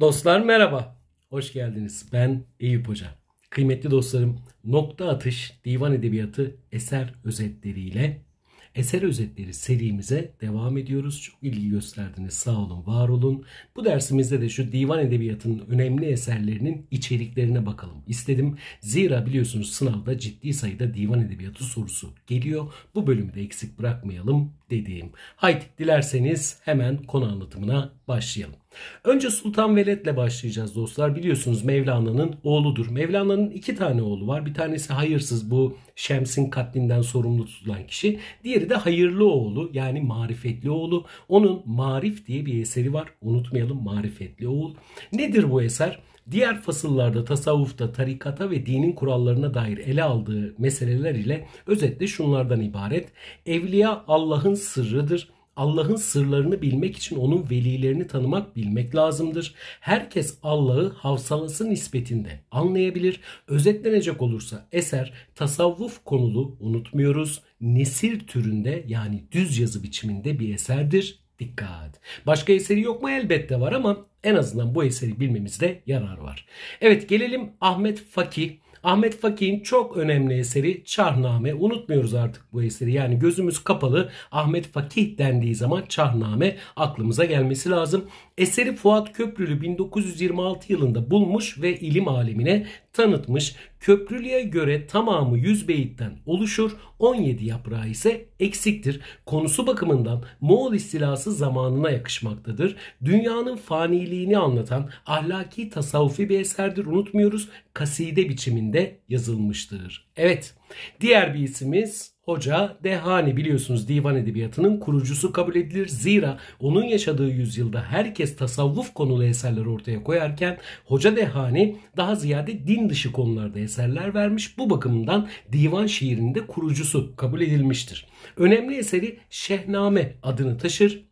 Dostlar merhaba. Hoş geldiniz. Ben Eyüp Hoca. Kıymetli dostlarım, Nokta Atış Divan Edebiyatı eser özetleriyle eser özetleri serimize devam ediyoruz. Çok ilgi gösterdiniz. Sağ olun, var olun. Bu dersimizde de şu divan edebiyatının önemli eserlerinin içeriklerine bakalım istedim. Zira biliyorsunuz sınavda ciddi sayıda divan edebiyatı sorusu geliyor. Bu bölümü de eksik bırakmayalım dediğim. Haydi dilerseniz hemen konu anlatımına başlayalım. Önce Sultan Veled'le başlayacağız dostlar. Biliyorsunuz Mevlana'nın oğludur. Mevlana'nın iki tane oğlu var. Bir tanesi hayırsız bu Şems'in katlinden sorumlu tutulan kişi. Diğeri de hayırlı oğlu yani marifetli oğlu. Onun Marif diye bir eseri var. Unutmayalım marifetli oğul. Nedir bu eser? diğer fasıllarda tasavvufta tarikata ve dinin kurallarına dair ele aldığı meseleler ile özetle şunlardan ibaret. Evliya Allah'ın sırrıdır. Allah'ın sırlarını bilmek için onun velilerini tanımak bilmek lazımdır. Herkes Allah'ı havsalası nispetinde anlayabilir. Özetlenecek olursa eser tasavvuf konulu unutmuyoruz. Nesir türünde yani düz yazı biçiminde bir eserdir. Dikkat. Başka eseri yok mu? Elbette var ama en azından bu eseri bilmemizde yarar var. Evet gelelim Ahmet Fakih. Ahmet Fakih'in çok önemli eseri Çahname. Unutmuyoruz artık bu eseri. Yani gözümüz kapalı Ahmet Fakih dendiği zaman Çahname aklımıza gelmesi lazım. Eseri Fuat Köprülü 1926 yılında bulmuş ve ilim alemine tanıtmış. Köprülü'ye göre tamamı 100 beyitten oluşur, 17 yaprağı ise eksiktir. Konusu bakımından Moğol istilası zamanına yakışmaktadır. Dünyanın faniliğini anlatan ahlaki tasavvufi bir eserdir unutmuyoruz. Kaside biçiminde yazılmıştır. Evet, diğer bir isimiz Hoca Dehani biliyorsunuz divan edebiyatının kurucusu kabul edilir. Zira onun yaşadığı yüzyılda herkes tasavvuf konulu eserler ortaya koyarken Hoca Dehani daha ziyade din dışı konularda eserler vermiş. Bu bakımdan divan şiirinde kurucusu kabul edilmiştir. Önemli eseri Şehname adını taşır.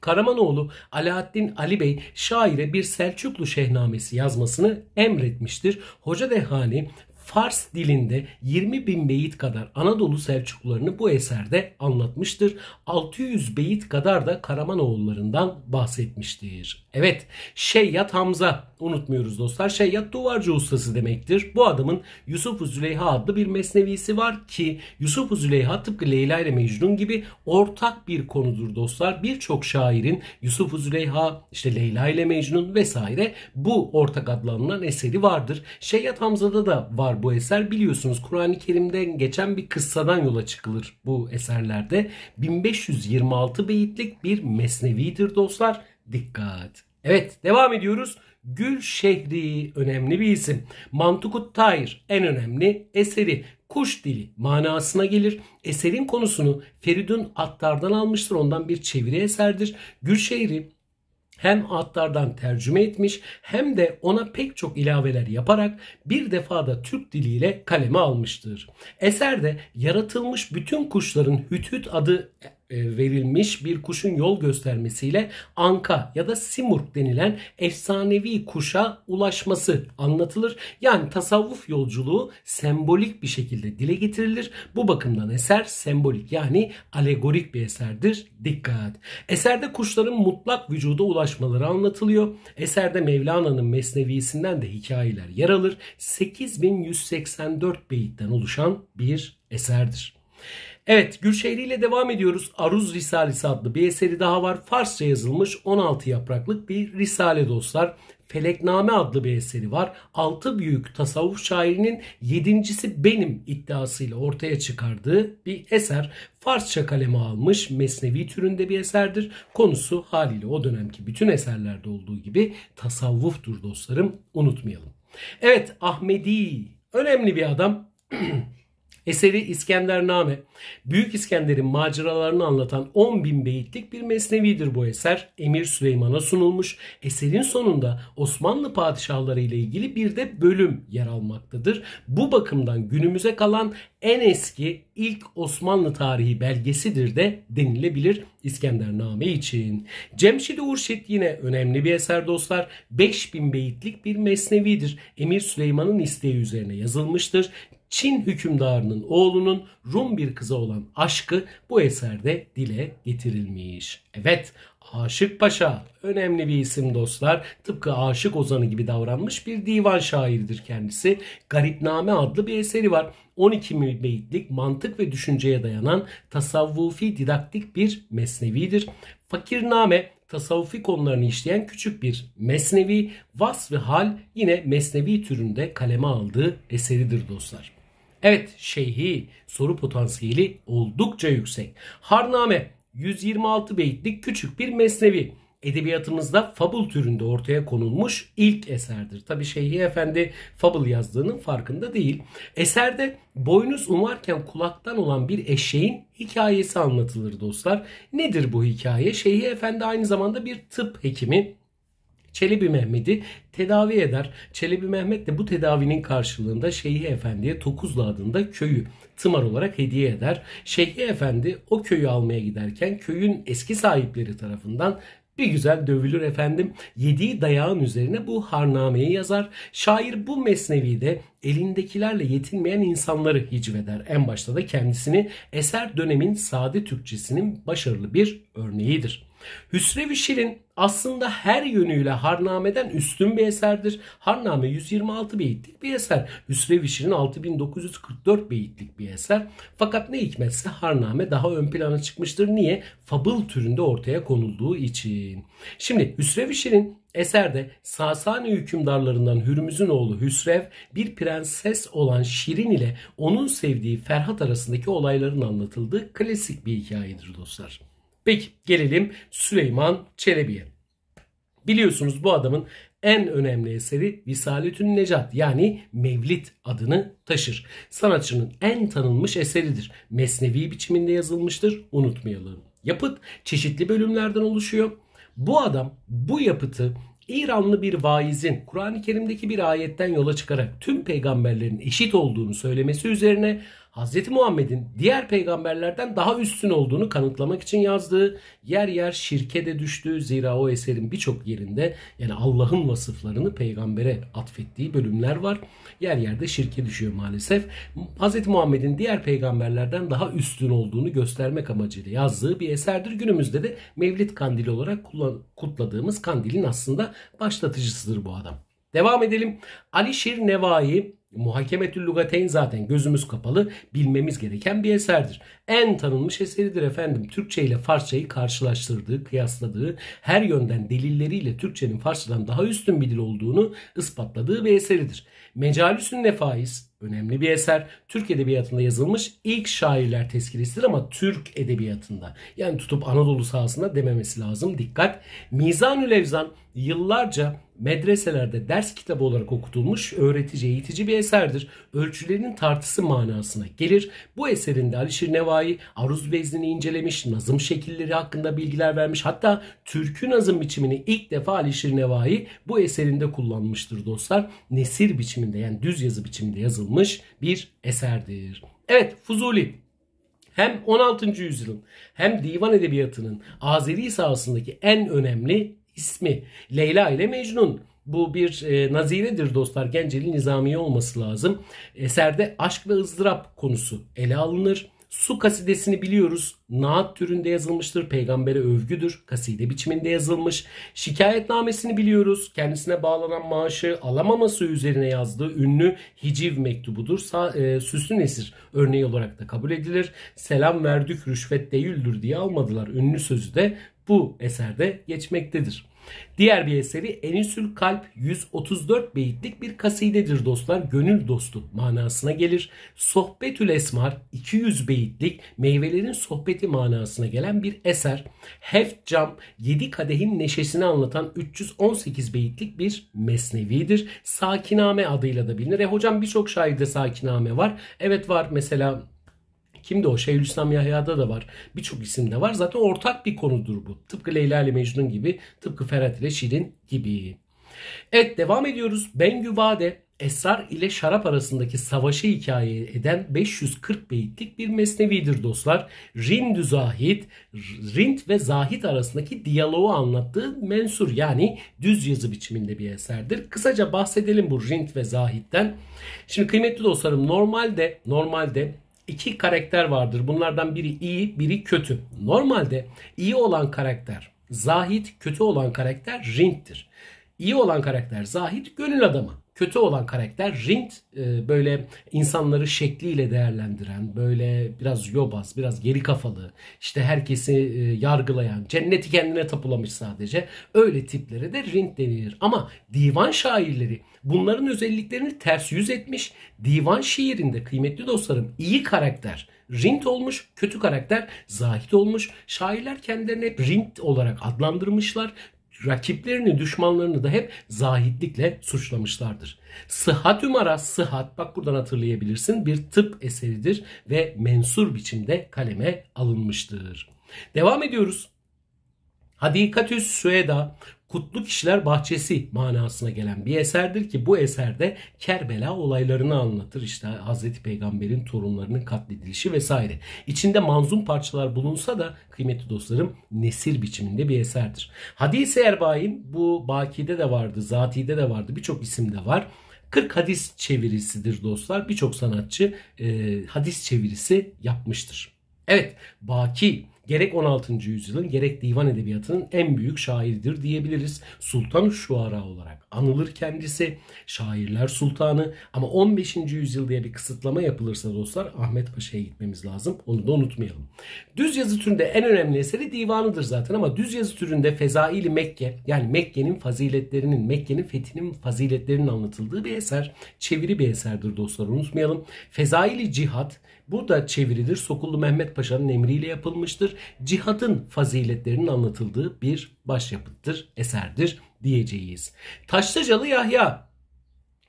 Karamanoğlu Alaaddin Ali Bey şaire bir Selçuklu şehnamesi yazmasını emretmiştir. Hoca Dehani Fars dilinde 20 bin beyit kadar Anadolu Selçuklularını bu eserde anlatmıştır. 600 beyit kadar da Karamanoğullarından bahsetmiştir. Evet Şeyyat Hamza unutmuyoruz dostlar. Şeyyat duvarcı ustası demektir. Bu adamın Yusuf-u Züleyha adlı bir mesnevisi var ki Yusuf-u Züleyha tıpkı Leyla ile Mecnun gibi ortak bir konudur dostlar. Birçok şairin Yusuf-u Züleyha, işte Leyla ile Mecnun vesaire bu ortak adlanılan eseri vardır. Şeyyat Hamza'da da var bu eser. Biliyorsunuz Kur'an-ı Kerim'den geçen bir kıssadan yola çıkılır bu eserlerde. 1526 beyitlik bir mesnevidir dostlar. Dikkat. Evet devam ediyoruz. Gül Şehri önemli bir isim. Mantukut Tayr en önemli eseri. Kuş dili manasına gelir. Eserin konusunu Feridun Attar'dan almıştır. Ondan bir çeviri eserdir. Gül Şehri hem atlardan tercüme etmiş hem de ona pek çok ilaveler yaparak bir defada Türk diliyle kaleme almıştır. Eserde yaratılmış bütün kuşların hüt hüt adı e, verilmiş bir kuşun yol göstermesiyle anka ya da simurg denilen efsanevi kuşa ulaşması anlatılır. Yani tasavvuf yolculuğu sembolik bir şekilde dile getirilir. Bu bakımdan eser sembolik yani alegorik bir eserdir. Dikkat! Eserde kuşların mutlak vücuda ulaşmaları anlatılıyor. Eserde Mevlana'nın Mesnevi'sinden de hikayeler yer alır. 8184 beyitten oluşan bir eserdir. Evet Gülşehri ile devam ediyoruz. Aruz Risalesi adlı bir eseri daha var. Farsça yazılmış 16 yapraklık bir risale dostlar. Felekname adlı bir eseri var. Altı büyük tasavvuf şairinin yedincisi benim iddiasıyla ortaya çıkardığı bir eser. Farsça kaleme almış mesnevi türünde bir eserdir. Konusu haliyle o dönemki bütün eserlerde olduğu gibi tasavvuftur dostlarım unutmayalım. Evet Ahmedi önemli bir adam. Eseri İskendername. Büyük İskender'in maceralarını anlatan 10 bin beyitlik bir mesnevidir bu eser. Emir Süleyman'a sunulmuş. Eserin sonunda Osmanlı padişahları ile ilgili bir de bölüm yer almaktadır. Bu bakımdan günümüze kalan en eski ilk Osmanlı tarihi belgesidir de denilebilir İskendername için. Cemşid i Urşit yine önemli bir eser dostlar. 5000 beyitlik bir mesnevidir. Emir Süleyman'ın isteği üzerine yazılmıştır. Çin hükümdarının oğlunun Rum bir kıza olan aşkı bu eserde dile getirilmiş. Evet, Aşık Paşa önemli bir isim dostlar. Tıpkı Aşık Ozanı gibi davranmış bir divan şairidir kendisi. Garipname adlı bir eseri var. 12 beyitlik mantık ve düşünceye dayanan tasavvufi didaktik bir mesnevidir. Fakirname tasavvufi konularını işleyen küçük bir mesnevi, vas ve hal yine mesnevi türünde kaleme aldığı eseridir dostlar. Evet şeyhi soru potansiyeli oldukça yüksek. Harname 126 beyitlik küçük bir mesnevi. Edebiyatımızda fabul türünde ortaya konulmuş ilk eserdir. Tabi Şeyhi Efendi fabul yazdığının farkında değil. Eserde boynuz umarken kulaktan olan bir eşeğin hikayesi anlatılır dostlar. Nedir bu hikaye? Şeyhi Efendi aynı zamanda bir tıp hekimi Çelebi Mehmet'i tedavi eder. Çelebi Mehmet de bu tedavinin karşılığında Şeyhi Efendi'ye Tokuzlu adında köyü tımar olarak hediye eder. Şeyhi Efendi o köyü almaya giderken köyün eski sahipleri tarafından bir güzel dövülür efendim. Yediği dayağın üzerine bu harnameyi yazar. Şair bu mesnevide elindekilerle yetinmeyen insanları hicveder. En başta da kendisini eser dönemin sade Türkçesinin başarılı bir örneğidir. Hüsrev-i Şirin aslında her yönüyle Harname'den üstün bir eserdir. Harname 126 beyitlik bir eser. Hüsrev-i Şirin 6944 beyitlik bir eser. Fakat ne hikmetse Harname daha ön plana çıkmıştır. Niye? Fabıl türünde ortaya konulduğu için. Şimdi Hüsrev-i Şirin Eserde Sasani hükümdarlarından Hürmüz'ün oğlu Hüsrev bir prenses olan Şirin ile onun sevdiği Ferhat arasındaki olayların anlatıldığı klasik bir hikayedir dostlar. Peki gelelim Süleyman Çelebi'ye. Biliyorsunuz bu adamın en önemli eseri Visaletün Necat yani Mevlit adını taşır. Sanatçının en tanınmış eseridir. Mesnevi biçiminde yazılmıştır unutmayalım. Yapıt çeşitli bölümlerden oluşuyor. Bu adam bu yapıtı İranlı bir vaizin Kur'an-ı Kerim'deki bir ayetten yola çıkarak tüm peygamberlerin eşit olduğunu söylemesi üzerine Hz. Muhammed'in diğer peygamberlerden daha üstün olduğunu kanıtlamak için yazdığı yer yer şirke de düştü. Zira o eserin birçok yerinde yani Allah'ın vasıflarını peygambere atfettiği bölümler var. Yer yerde şirke düşüyor maalesef. Hz. Muhammed'in diğer peygamberlerden daha üstün olduğunu göstermek amacıyla yazdığı bir eserdir. Günümüzde de Mevlid Kandili olarak kutladığımız kandilin aslında başlatıcısıdır bu adam. Devam edelim. Alişir Nevai Muhakemetül Lugateyn zaten gözümüz kapalı bilmemiz gereken bir eserdir. En tanınmış eseridir efendim. Türkçe ile Farsçayı karşılaştırdığı, kıyasladığı, her yönden delilleriyle Türkçenin Farsçadan daha üstün bir dil olduğunu ispatladığı bir eseridir. Mecalüsün Nefais önemli bir eser. Türk edebiyatında yazılmış ilk şairler tezkiresidir ama Türk edebiyatında. Yani tutup Anadolu sahasında dememesi lazım. Dikkat. Mizanül Evzan yıllarca medreselerde ders kitabı olarak okutulmuş öğretici, eğitici bir eserdir. Ölçülerinin tartısı manasına gelir. Bu eserinde Alişir Nevai aruz bezdini incelemiş, nazım şekilleri hakkında bilgiler vermiş. Hatta türkü nazım biçimini ilk defa Alişir Nevai bu eserinde kullanmıştır dostlar. Nesir biçiminde yani düz yazı biçiminde yazılmış bir eserdir. Evet Fuzuli hem 16. yüzyılın hem divan edebiyatının Azeri sahasındaki en önemli ismi Leyla ile Mecnun. Bu bir e, naziredir dostlar. Genceli Nizami olması lazım. Eserde aşk ve ızdırap konusu ele alınır. Su kasidesini biliyoruz. Naat türünde yazılmıştır. Peygambere övgüdür. Kaside biçiminde yazılmış. Şikayetnamesini biliyoruz. Kendisine bağlanan maaşı alamaması üzerine yazdığı ünlü hiciv mektubudur. Sa e, süslü nesir örneği olarak da kabul edilir. Selam verdik rüşvet değildir diye almadılar. Ünlü sözü de bu eserde geçmektedir. Diğer bir eseri Enüsül Kalp 134 beyitlik bir kasidedir dostlar. Gönül dostu manasına gelir. Sohbetül Esmar 200 beyitlik meyvelerin sohbeti manasına gelen bir eser. Heft Cam 7 kadehin neşesini anlatan 318 beyitlik bir mesnevidir. Sakiname adıyla da bilinir. E hocam birçok şairde sakiname var. Evet var mesela Kimde o? Şeyhülislam Yahya'da da var. Birçok isimde var. Zaten ortak bir konudur bu. Tıpkı Leyla ile Mecnun gibi, tıpkı Ferhat ile Şirin gibi. Evet devam ediyoruz. Bengü Vade Esrar ile şarap arasındaki savaşı hikaye eden 540 beyitlik bir mesnevidir dostlar. Rindü Zahit, Rind ve Zahit arasındaki diyaloğu anlattığı mensur yani düz yazı biçiminde bir eserdir. Kısaca bahsedelim bu Rind ve Zahit'ten. Şimdi kıymetli dostlarım normalde normalde iki karakter vardır. Bunlardan biri iyi, biri kötü. Normalde iyi olan karakter Zahit, kötü olan karakter Ring'tir. İyi olan karakter Zahit, gönül adamı kötü olan karakter rint e, böyle insanları şekliyle değerlendiren, böyle biraz yobaz, biraz geri kafalı, işte herkesi e, yargılayan, cenneti kendine tapulamış sadece. Öyle tiplere de rint denilir. Ama divan şairleri bunların özelliklerini ters yüz etmiş. Divan şiirinde kıymetli dostlarım iyi karakter Rint olmuş, kötü karakter Zahit olmuş. Şairler kendilerini hep Rint olarak adlandırmışlar rakiplerini, düşmanlarını da hep zahitlikle suçlamışlardır. Sıhhat Ümara, Sıhhat bak buradan hatırlayabilirsin bir tıp eseridir ve mensur biçimde kaleme alınmıştır. Devam ediyoruz. Hadikatüs Sueda kutlu kişiler bahçesi manasına gelen bir eserdir ki bu eserde Kerbela olaylarını anlatır. İşte Hazreti Peygamber'in torunlarının katledilişi vesaire. İçinde manzum parçalar bulunsa da kıymetli dostlarım nesir biçiminde bir eserdir. Hadis-i Erbain bu Baki'de de vardı, Zati'de de vardı, birçok isimde var. 40 hadis çevirisidir dostlar. Birçok sanatçı e, hadis çevirisi yapmıştır. Evet, Baki gerek 16. yüzyılın gerek divan edebiyatının en büyük şairidir diyebiliriz. Sultan Şuara olarak anılır kendisi. Şairler Sultanı ama 15. yüzyıl diye bir kısıtlama yapılırsa dostlar Ahmet Paşa'ya gitmemiz lazım. Onu da unutmayalım. Düz yazı türünde en önemli eseri divanıdır zaten ama düz yazı türünde Fezaili Mekke yani Mekke'nin faziletlerinin, Mekke'nin fethinin faziletlerinin anlatıldığı bir eser. Çeviri bir eserdir dostlar unutmayalım. Fezaili Cihat bu da çeviridir. Sokullu Mehmet Paşa'nın emriyle yapılmıştır. Cihadın faziletlerinin anlatıldığı bir başyapıttır, eserdir diyeceğiz. Taşlıcalı Yahya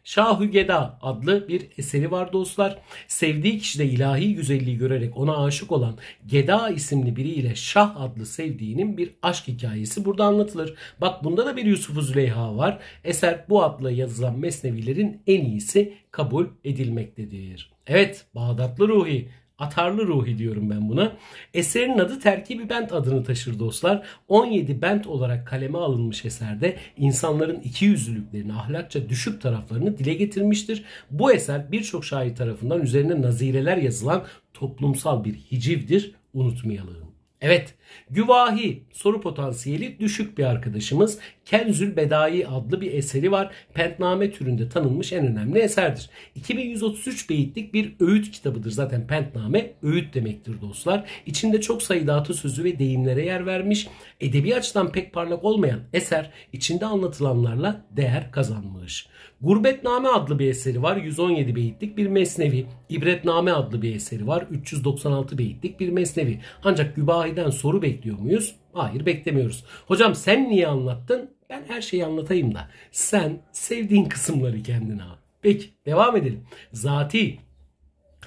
Şahü Geda adlı bir eseri var dostlar. Sevdiği kişide ilahi güzelliği görerek ona aşık olan Geda isimli biriyle Şah adlı sevdiğinin bir aşk hikayesi burada anlatılır. Bak bunda da bir Yusuf Züleyha var. Eser bu adla yazılan mesnevilerin en iyisi kabul edilmektedir. Evet Bağdatlı Ruhi Atarlı Ruhi diyorum ben buna. Eserin adı Terkibi Bent adını taşır dostlar. 17 bent olarak kaleme alınmış eserde insanların iki yüzlülüklerini, ahlakça düşük taraflarını dile getirmiştir. Bu eser birçok şair tarafından üzerine nazireler yazılan toplumsal bir hicivdir. Unutmayalım. Evet, Güvahi soru potansiyeli düşük bir arkadaşımız Kenzül Bedai adlı bir eseri var. Pentname türünde tanınmış en önemli eserdir. 2133 beyitlik bir öğüt kitabıdır. Zaten pentname öğüt demektir dostlar. İçinde çok sayıda atasözü ve deyimlere yer vermiş. Edebi açıdan pek parlak olmayan eser içinde anlatılanlarla değer kazanmış. Gurbetname adlı bir eseri var 117 beyitlik bir mesnevi. İbretname adlı bir eseri var 396 beyitlik bir mesnevi. Ancak Gübahi'den soru bekliyor muyuz? Hayır beklemiyoruz. Hocam sen niye anlattın? Ben her şeyi anlatayım da. Sen sevdiğin kısımları kendine al. Peki devam edelim. Zati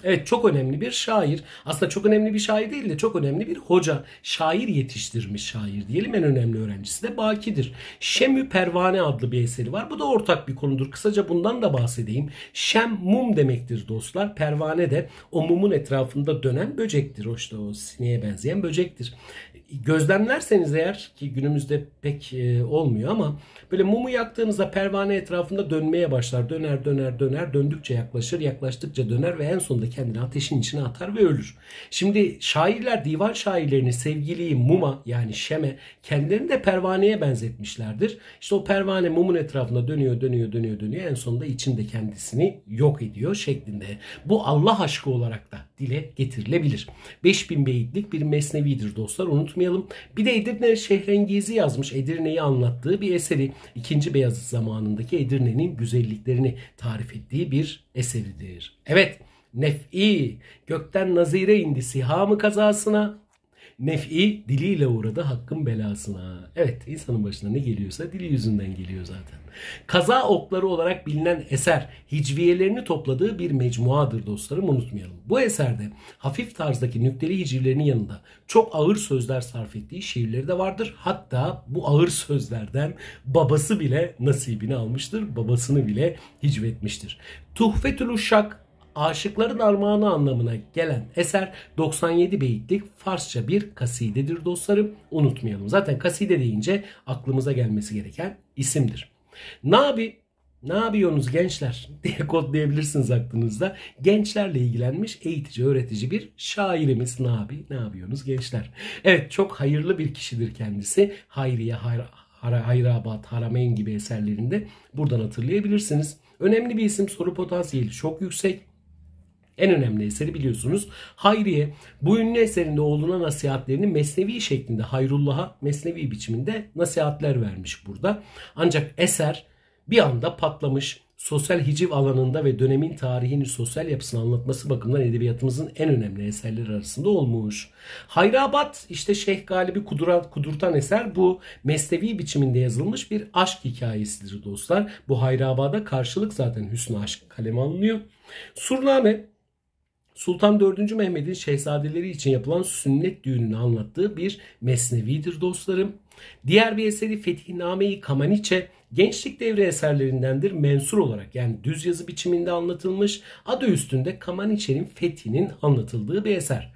Evet çok önemli bir şair. Aslında çok önemli bir şair değil de çok önemli bir hoca. Şair yetiştirmiş şair diyelim. En önemli öğrencisi de Baki'dir. Şemü Pervane adlı bir eseri var. Bu da ortak bir konudur. Kısaca bundan da bahsedeyim. Şem mum demektir dostlar. Pervane de o mumun etrafında dönen böcektir. O işte o sineğe benzeyen böcektir gözlemlerseniz eğer ki günümüzde pek e, olmuyor ama böyle mumu yaktığınızda pervane etrafında dönmeye başlar. Döner döner döner döndükçe yaklaşır yaklaştıkça döner ve en sonunda kendini ateşin içine atar ve ölür. Şimdi şairler divan şairlerini sevgiliyi muma yani şeme kendilerini de pervaneye benzetmişlerdir. İşte o pervane mumun etrafında dönüyor dönüyor dönüyor dönüyor en sonunda içinde kendisini yok ediyor şeklinde. Bu Allah aşkı olarak da dile getirilebilir. 5000 beyitlik bir mesnevidir dostlar unutmayın unutmayalım. Bir de Edirne Şehrengezi yazmış. Edirne'yi anlattığı bir eseri. İkinci Beyazıt zamanındaki Edirne'nin güzelliklerini tarif ettiği bir eseridir. Evet, nef'i gökten nazire indi sihamı kazasına nef'i diliyle uğradı hakkın belasına. Evet insanın başına ne geliyorsa dili yüzünden geliyor zaten. Kaza okları olarak bilinen eser hicviyelerini topladığı bir mecmuadır dostlarım unutmayalım. Bu eserde hafif tarzdaki nükteli hicivlerin yanında çok ağır sözler sarf ettiği şiirleri de vardır. Hatta bu ağır sözlerden babası bile nasibini almıştır. Babasını bile hicvetmiştir. Tuhfetül Uşak aşıkların armağanı anlamına gelen eser 97 beyitlik Farsça bir kasidedir dostlarım. Unutmayalım. Zaten kaside deyince aklımıza gelmesi gereken isimdir. Nabi ne yapıyorsunuz gençler diye kodlayabilirsiniz aklınızda. Gençlerle ilgilenmiş eğitici, öğretici bir şairimiz Nabi. Ne yapıyorsunuz gençler? Evet çok hayırlı bir kişidir kendisi. Hayriye, Hayra, Hayrabat, Harameyn gibi eserlerinde buradan hatırlayabilirsiniz. Önemli bir isim soru potansiyeli çok yüksek. En önemli eseri biliyorsunuz. Hayriye bu ünlü eserinde oğluna nasihatlerini mesnevi şeklinde Hayrullah'a mesnevi biçiminde nasihatler vermiş burada. Ancak eser bir anda patlamış. Sosyal hiciv alanında ve dönemin tarihini sosyal yapısını anlatması bakımından edebiyatımızın en önemli eserleri arasında olmuş. Hayrabat işte Şeyh Galibi kuduran, kudurtan eser bu mesnevi biçiminde yazılmış bir aşk hikayesidir dostlar. Bu Hayrabad'a karşılık zaten Hüsnü Aşk kaleme alınıyor. Surname Sultan 4. Mehmet'in şehzadeleri için yapılan sünnet düğününü anlattığı bir mesnevidir dostlarım. Diğer bir eseri Fetihname-i Kamaniçe gençlik devri eserlerindendir mensur olarak yani düz yazı biçiminde anlatılmış adı üstünde Kamaniçe'nin fethinin anlatıldığı bir eser.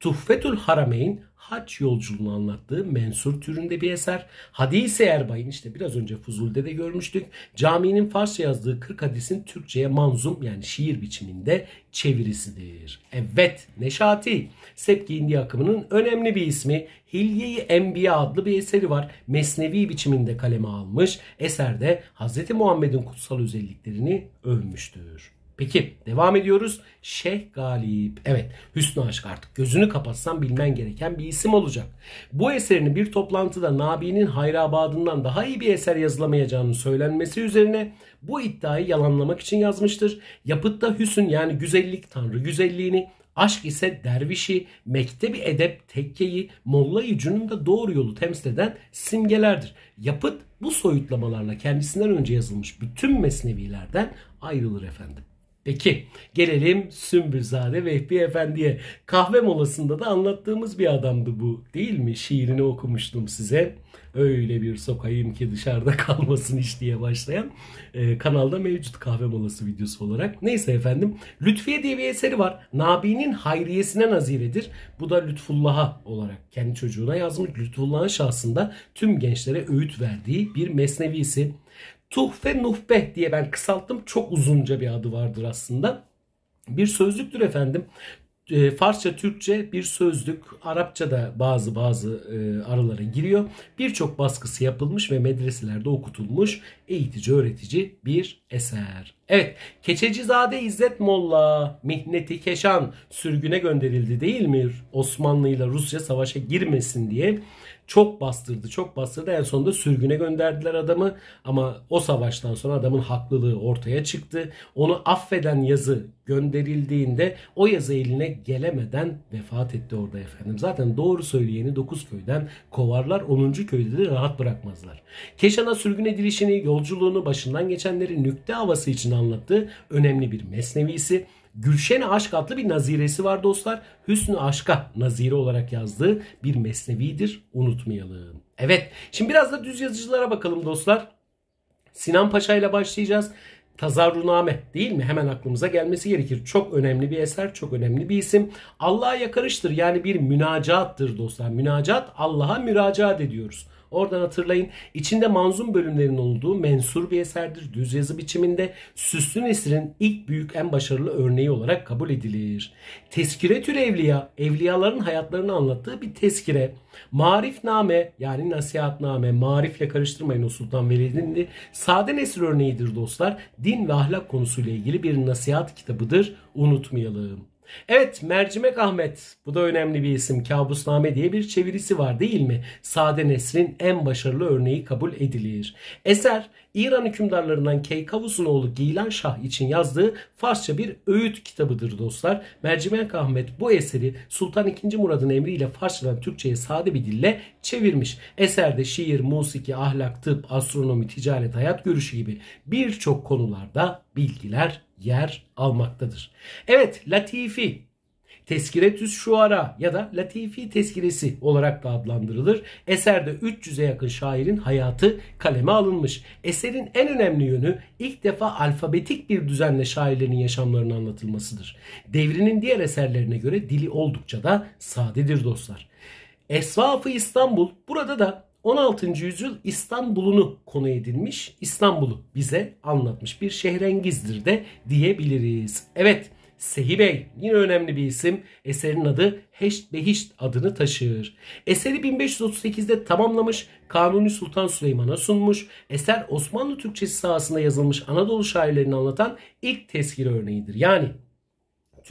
Tuhfetül Harameyn haç yolculuğunu anlattığı mensur türünde bir eser. Hadis-i Erbay'ın işte biraz önce Fuzul'de de görmüştük. Cami'nin Farsça yazdığı 40 hadisin Türkçe'ye manzum yani şiir biçiminde çevirisidir. Evet Neşati Sepki İndi akımının önemli bir ismi Hilye-i Enbiya adlı bir eseri var. Mesnevi biçiminde kaleme almış. Eserde Hz. Muhammed'in kutsal özelliklerini övmüştür. Peki devam ediyoruz. Şeyh Galip. Evet Hüsnü Aşk artık gözünü kapatsan bilmen gereken bir isim olacak. Bu eserini bir toplantıda Nabi'nin Hayrabadından daha iyi bir eser yazılamayacağının söylenmesi üzerine bu iddiayı yalanlamak için yazmıştır. Yapıtta Hüsn yani güzellik tanrı güzelliğini Aşk ise dervişi, mektebi edep, tekkeyi, mollayı cünün doğru yolu temsil eden simgelerdir. Yapıt bu soyutlamalarla kendisinden önce yazılmış bütün mesnevilerden ayrılır efendim. Peki gelelim Sümbülzade Vehbi Efendi'ye. Kahve molasında da anlattığımız bir adamdı bu değil mi? Şiirini okumuştum size. Öyle bir sokayım ki dışarıda kalmasın iş diye başlayan e, kanalda mevcut kahve molası videosu olarak. Neyse efendim Lütfiye diye bir eseri var. Nabi'nin hayriyesine naziredir. Bu da Lütfullah'a olarak kendi çocuğuna yazmış. Lütfullah'ın şahsında tüm gençlere öğüt verdiği bir mesnevisi. Tuhfe nuhbeh diye ben kısalttım. Çok uzunca bir adı vardır aslında. Bir sözlüktür efendim. E, Farsça, Türkçe bir sözlük, Arapça da bazı bazı e, aralara giriyor. Birçok baskısı yapılmış ve medreselerde okutulmuş eğitici, öğretici bir eser. Evet, Keçecizade İzzet Molla, Mihneti Keşan sürgüne gönderildi değil mi? Osmanlı ile Rusya savaşa girmesin diye. Çok bastırdı, çok bastırdı. En sonunda sürgüne gönderdiler adamı. Ama o savaştan sonra adamın haklılığı ortaya çıktı. Onu affeden yazı gönderildiğinde o yazı eline gelemeden vefat etti orada efendim. Zaten doğru söyleyeni 9 köyden kovarlar. 10. köyde de rahat bırakmazlar. Keşan'a sürgün edilişini, yolculuğunu, başından geçenleri nükte havası için anlattığı önemli bir mesnevisi. Gülşen Aşk adlı bir naziresi var dostlar. Hüsnü Aşk'a nazire olarak yazdığı bir mesnevidir. Unutmayalım. Evet şimdi biraz da düz yazıcılara bakalım dostlar. Sinan Paşa ile başlayacağız. Tazarruname değil mi? Hemen aklımıza gelmesi gerekir. Çok önemli bir eser, çok önemli bir isim. Allah'a yakarıştır yani bir münacattır dostlar. Münacat Allah'a müracaat ediyoruz. Oradan hatırlayın. İçinde manzum bölümlerin olduğu mensur bir eserdir. Düz yazı biçiminde Süslü Nesir'in ilk büyük en başarılı örneği olarak kabul edilir. Teskire tür evliya, evliyaların hayatlarını anlattığı bir teskire. Marifname yani nasihatname, marifle karıştırmayın o Sultan Velid'in sade nesir örneğidir dostlar. Din ve ahlak konusuyla ilgili bir nasihat kitabıdır. Unutmayalım. Evet Mercimek Ahmet bu da önemli bir isim. Kabusname diye bir çevirisi var değil mi? Sade Nesrin en başarılı örneği kabul edilir. Eser İran hükümdarlarından Keykavus'un oğlu Gilan Şah için yazdığı Farsça bir öğüt kitabıdır dostlar. Mercimek Ahmet bu eseri Sultan II. Murad'ın emriyle Farsçadan Türkçe'ye sade bir dille çevirmiş. Eserde şiir, musiki, ahlak, tıp, astronomi, ticaret, hayat görüşü gibi birçok konularda bilgiler yer almaktadır. Evet Latifi Teskiretüs Şuara ya da Latifi Teskiresi olarak da adlandırılır. Eserde 300'e yakın şairin hayatı kaleme alınmış. Eserin en önemli yönü ilk defa alfabetik bir düzenle şairlerin yaşamlarını anlatılmasıdır. Devrinin diğer eserlerine göre dili oldukça da sadedir dostlar. Esvafı İstanbul burada da 16. yüzyıl İstanbul'unu konu edinmiş, İstanbul'u bize anlatmış bir şehrengizdir de diyebiliriz. Evet, Sehi Bey yine önemli bir isim. Eserin adı Heşt Behişt adını taşır. Eseri 1538'de tamamlamış, Kanuni Sultan Süleyman'a sunmuş. Eser Osmanlı Türkçesi sahasında yazılmış Anadolu şairlerini anlatan ilk tezkire örneğidir. Yani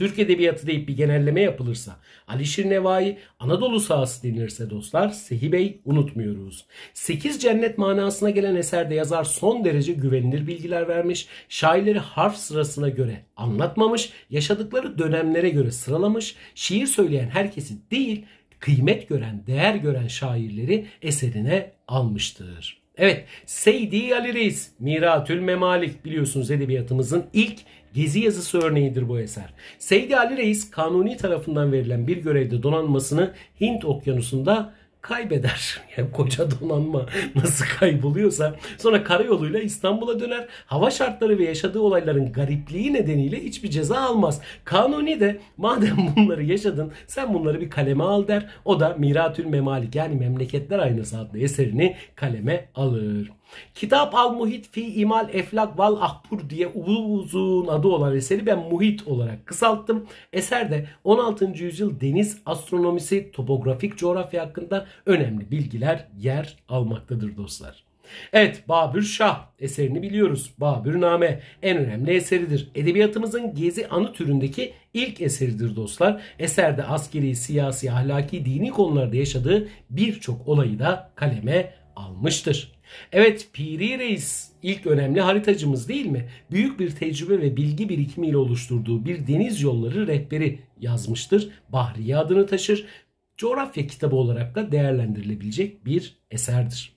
Türk Edebiyatı deyip bir genelleme yapılırsa, Alişir Nevai, Anadolu sahası denilirse dostlar Sehi Bey unutmuyoruz. Sekiz cennet manasına gelen eserde yazar son derece güvenilir bilgiler vermiş, şairleri harf sırasına göre anlatmamış, yaşadıkları dönemlere göre sıralamış, şiir söyleyen herkesi değil, kıymet gören, değer gören şairleri eserine almıştır. Evet, Seydi Ali Reis, Miratül Memalik biliyorsunuz edebiyatımızın ilk Gezi yazısı örneğidir bu eser. Seydi Ali Reis kanuni tarafından verilen bir görevde donanmasını Hint okyanusunda kaybeder. Yani koca donanma nasıl kayboluyorsa sonra karayoluyla İstanbul'a döner. Hava şartları ve yaşadığı olayların garipliği nedeniyle hiçbir ceza almaz. Kanuni de madem bunları yaşadın sen bunları bir kaleme al der. O da Miratül Memalik yani Memleketler Aynası adlı eserini kaleme alır. Kitap al muhit fi imal eflak val ahpur diye uzun adı olan eseri ben muhit olarak kısalttım. Eser de 16. yüzyıl deniz astronomisi, topografik coğrafya hakkında önemli bilgiler yer almaktadır dostlar. Evet Babür Şah eserini biliyoruz. Babür Babürname en önemli eseridir. Edebiyatımızın gezi anı türündeki ilk eseridir dostlar. Eserde askeri, siyasi, ahlaki, dini konularda yaşadığı birçok olayı da kaleme almıştır. Evet Piri Reis ilk önemli haritacımız değil mi? Büyük bir tecrübe ve bilgi birikimiyle oluşturduğu bir deniz yolları rehberi yazmıştır. Bahriye adını taşır. Coğrafya kitabı olarak da değerlendirilebilecek bir eserdir.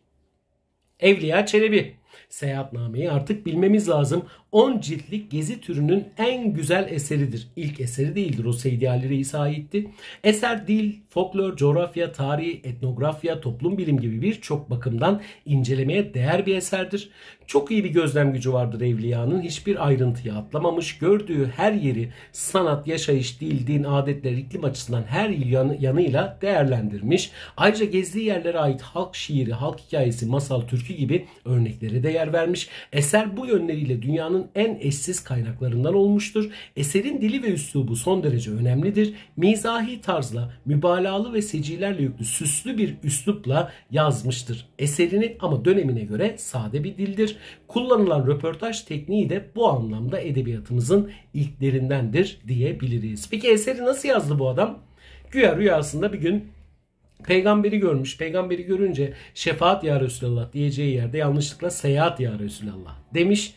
Evliya Çelebi. Seyahatnameyi artık bilmemiz lazım. 10 ciltlik gezi türünün en güzel eseridir. İlk eseri değildir. O Seydi Ali Reis'e aitti. Eser dil, folklor, coğrafya, tarih, etnografya, toplum bilim gibi birçok bakımdan incelemeye değer bir eserdir. Çok iyi bir gözlem gücü vardır Evliya'nın. Hiçbir ayrıntıya atlamamış. Gördüğü her yeri sanat, yaşayış, dil, din, adetler, iklim açısından her yanıyla değerlendirmiş. Ayrıca gezdiği yerlere ait halk şiiri, halk hikayesi, masal, türkü gibi örneklere de yer vermiş. Eser bu yönleriyle dünyanın en eşsiz kaynaklarından olmuştur. Eserin dili ve üslubu son derece önemlidir. Mizahi tarzla, mübalağalı ve secilerle yüklü süslü bir üslupla yazmıştır eserini ama dönemine göre sade bir dildir. Kullanılan röportaj tekniği de bu anlamda edebiyatımızın ilklerindendir diyebiliriz. Peki eseri nasıl yazdı bu adam? Güya rüyasında bir gün Peygamberi görmüş. Peygamberi görünce şefaat ya Resulallah diyeceği yerde yanlışlıkla seyahat ya Resulallah demiş.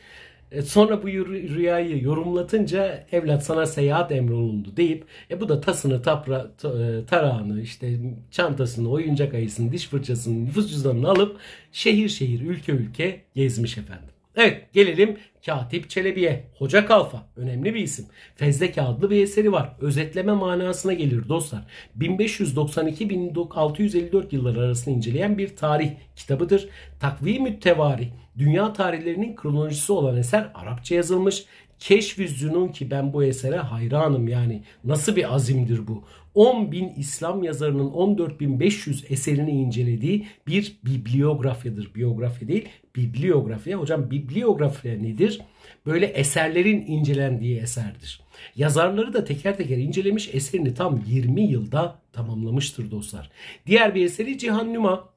E, sonra bu rüyayı yorumlatınca evlat sana seyahat emrolundu deyip e bu da tasını, tapra, e, tarağını, işte çantasını, oyuncak ayısını, diş fırçasını, nüfus cüzdanını alıp şehir şehir, ülke ülke gezmiş efendim. Evet gelelim Katip Çelebi'ye, Hoca Kalfa önemli bir isim. Fezleke adlı bir eseri var. Özetleme manasına gelir dostlar. 1592-1654 yılları arasında inceleyen bir tarih kitabıdır. takvim Müttevari, dünya tarihlerinin kronolojisi olan eser Arapça yazılmış. Keşf-i Zünun ki ben bu esere hayranım yani nasıl bir azimdir bu. 10.000 İslam yazarının 14.500 eserini incelediği bir bibliografyadır. Biyografi değil, bibliografya. Hocam bibliografya nedir? Böyle eserlerin incelendiği eserdir. Yazarları da teker teker incelemiş eserini tam 20 yılda tamamlamıştır dostlar. Diğer bir eseri Cihan Numa.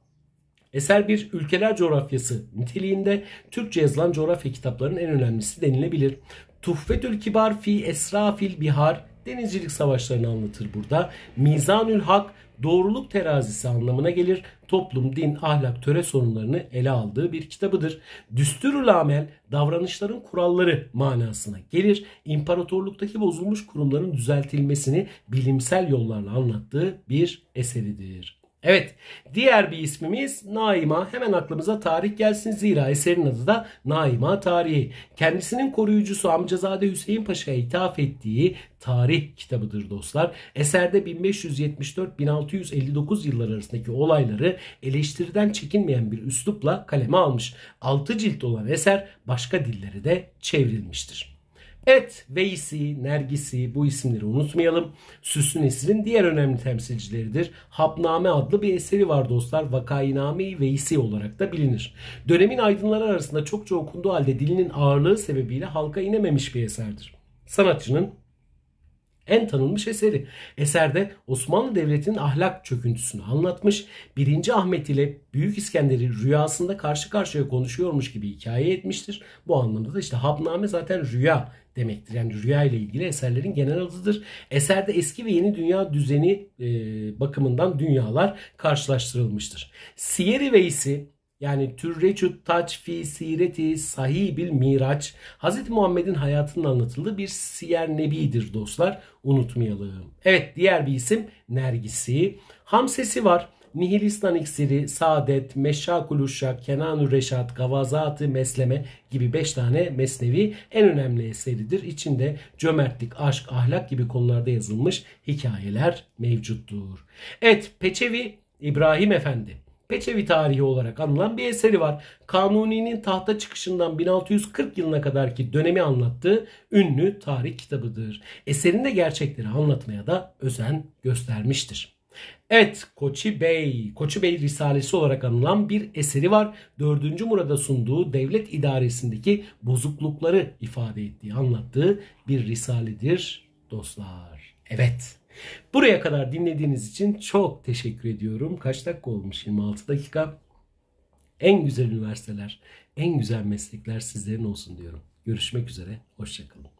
Eser bir ülkeler coğrafyası niteliğinde Türkçe yazılan coğrafya kitaplarının en önemlisi denilebilir. Tuhfetül Kibar fi Esrafil Bihar denizcilik savaşlarını anlatır burada. Mizanül Hak doğruluk terazisi anlamına gelir. Toplum, din, ahlak, töre sorunlarını ele aldığı bir kitabıdır. Düsturul amel davranışların kuralları manasına gelir. İmparatorluktaki bozulmuş kurumların düzeltilmesini bilimsel yollarla anlattığı bir eseridir. Evet diğer bir ismimiz Naima hemen aklımıza tarih gelsin zira eserin adı da Naima Tarihi. Kendisinin koruyucusu amcazade Hüseyin Paşa'ya ithaf ettiği tarih kitabıdır dostlar. Eserde 1574-1659 yılları arasındaki olayları eleştiriden çekinmeyen bir üslupla kaleme almış. 6 cilt olan eser başka dillere de çevrilmiştir. Et, Veysi, Nergisi bu isimleri unutmayalım. Süslü Nesir'in diğer önemli temsilcileridir. Hapname adlı bir eseri var dostlar. Vakainame-i Veysi olarak da bilinir. Dönemin aydınları arasında çokça okunduğu halde dilinin ağırlığı sebebiyle halka inememiş bir eserdir. Sanatçının en tanınmış eseri. Eserde Osmanlı Devleti'nin ahlak çöküntüsünü anlatmış, 1. Ahmet ile Büyük İskender'i rüyasında karşı karşıya konuşuyormuş gibi hikaye etmiştir. Bu anlamda da işte Habname zaten rüya demektir. Yani rüya ile ilgili eserlerin genel adıdır. Eserde eski ve yeni dünya düzeni e, bakımından dünyalar karşılaştırılmıştır. Siyeri Veysi yani Türreçü Taçfi Sireti bil Miraç Hz. Muhammed'in hayatının anlatıldığı bir siyer nebidir dostlar. Unutmayalım. Evet diğer bir isim Nergisi. Hamsesi var. Nihilistan iksiri, saadet, meşakuluşşak, kenan reşat, gavazatı, mesleme gibi 5 tane mesnevi en önemli eseridir. İçinde cömertlik, aşk, ahlak gibi konularda yazılmış hikayeler mevcuttur. Evet Peçevi İbrahim Efendi. Peçevi tarihi olarak anılan bir eseri var. Kanuni'nin tahta çıkışından 1640 yılına kadarki dönemi anlattığı ünlü tarih kitabıdır. Eserinde gerçekleri anlatmaya da özen göstermiştir. Evet Koçi Bey, Koçi Bey Risalesi olarak anılan bir eseri var. Dördüncü Murad'a sunduğu devlet idaresindeki bozuklukları ifade ettiği, anlattığı bir risaledir dostlar. Evet. Buraya kadar dinlediğiniz için çok teşekkür ediyorum. Kaç dakika olmuş? 26 dakika. En güzel üniversiteler, en güzel meslekler sizlerin olsun diyorum. Görüşmek üzere, hoşçakalın.